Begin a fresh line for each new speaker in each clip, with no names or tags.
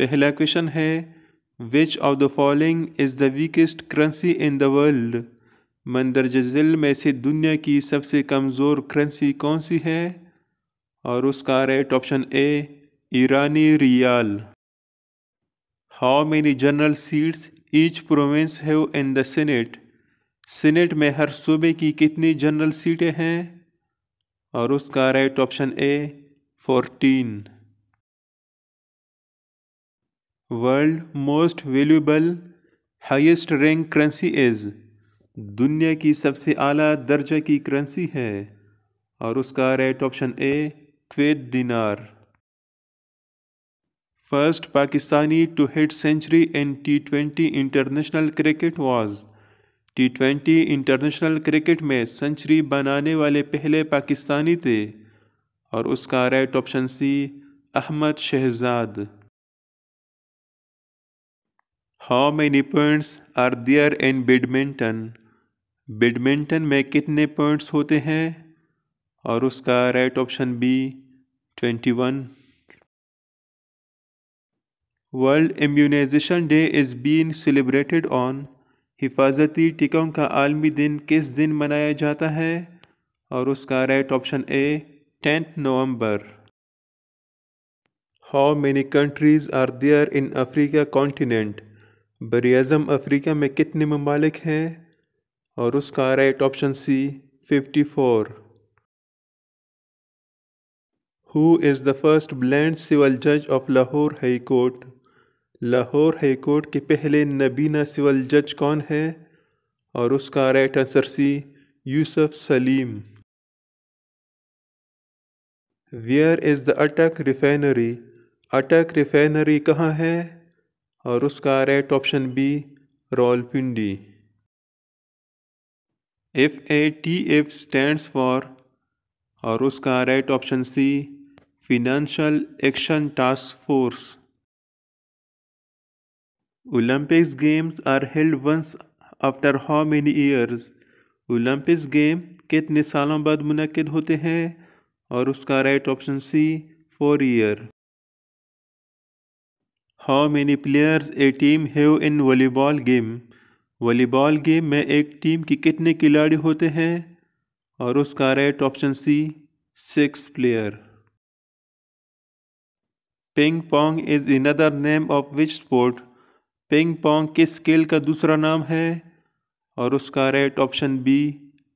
पहला क्वेश्चन है which of the following is the weakest currency in the world मंदरज में से दुनिया की सबसे कमज़ोर करेंसी कौन सी है और उसका राइट ऑप्शन ए ईरानी rial how many general seats each province have in the senate senate में हर सूबे की कितनी जनरल सीटें हैं और उसका right option A fourteen world most valuable highest rank currency is दुनिया की सबसे आला दर्जा की करेंसी है और उसका right option A Kuwait dinar first Pakistani to hit century in T twenty international cricket was T twenty international cricket में सेंचुरी बनाने वाले पहले पाकिस्तानी थे और उसका right option C Ahmed Shahzad how many points are there in badminton badminton में कितने points होते हैं और उसका right option B twenty one world immunization day is been celebrated on हिफाजती टीकों का आलमी दिन किस दिन मनाया जाता है और उसका right option A tenth November how many countries are there in Africa continent बरअज़म अफ्रीका में कितने ममालिक हैं और उसका right option C fifty four who is the first blind civil जज of Lahore high court Lahore high court के पहले नबीना सिविल जज कौन है और उसका right answer C Yusuf Saleem where is the Attock refinery Attock refinery कहाँ है और उसका right option B Rawalpindi F A T F stands for और उसका right option C financial action task force Olympics games are held once after how many years Olympics game कितने सालों बाद मुनद होते हैं और उसका right option C four year how many players a team have in volleyball game volleyball game में एक टीम के कितने खिलाड़ी होते हैं और उसका right option C six player ping pong is another name of which sport ping pong किस स्केल का दूसरा नाम है और उसका right option B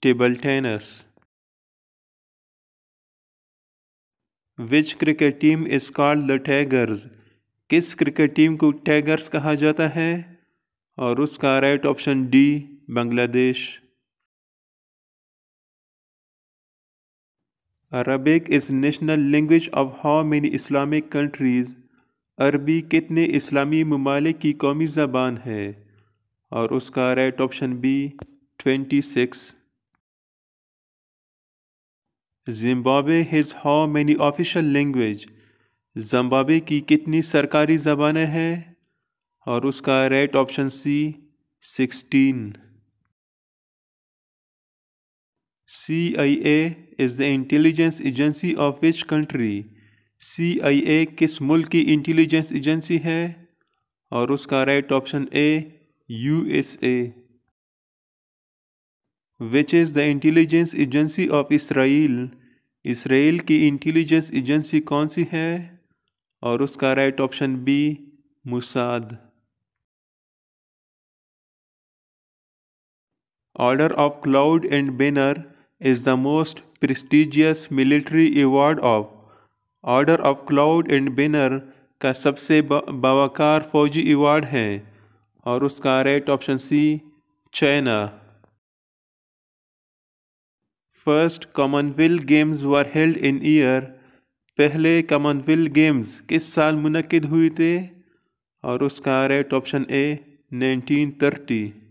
table tennis which cricket team is called the tigers किस क्रिकेट टीम को टैगर्स कहा जाता है और उसका right option D Bangladesh Arabic is national language of how many Islamic countries अरबी कितने इस्लामी ममालिक की कौमी ज़बान है और उसका right option B twenty six Zimbabwe has how many official language Zimbabwe की कितनी सरकारी जबानें हैं और उसका right option C sixteen C I A is the intelligence agency of which country C I A किस मुल्क की इंटेलिजेंस एजेंसी है और उसका right option A U S A which is the intelligence agency of Israel Israel की intelligence agency कौन सी है और उसका right option B Mossad order of cloud and banner is the most prestigious military award of order of cloud and banner का सबसे बवाकार फौजी अवार्ड है और उसका right option C China first Commonwealth games were held in year 1896 पहले Commonwealth games किस साल मुनद हुए थे और उसका right option A nineteen thirty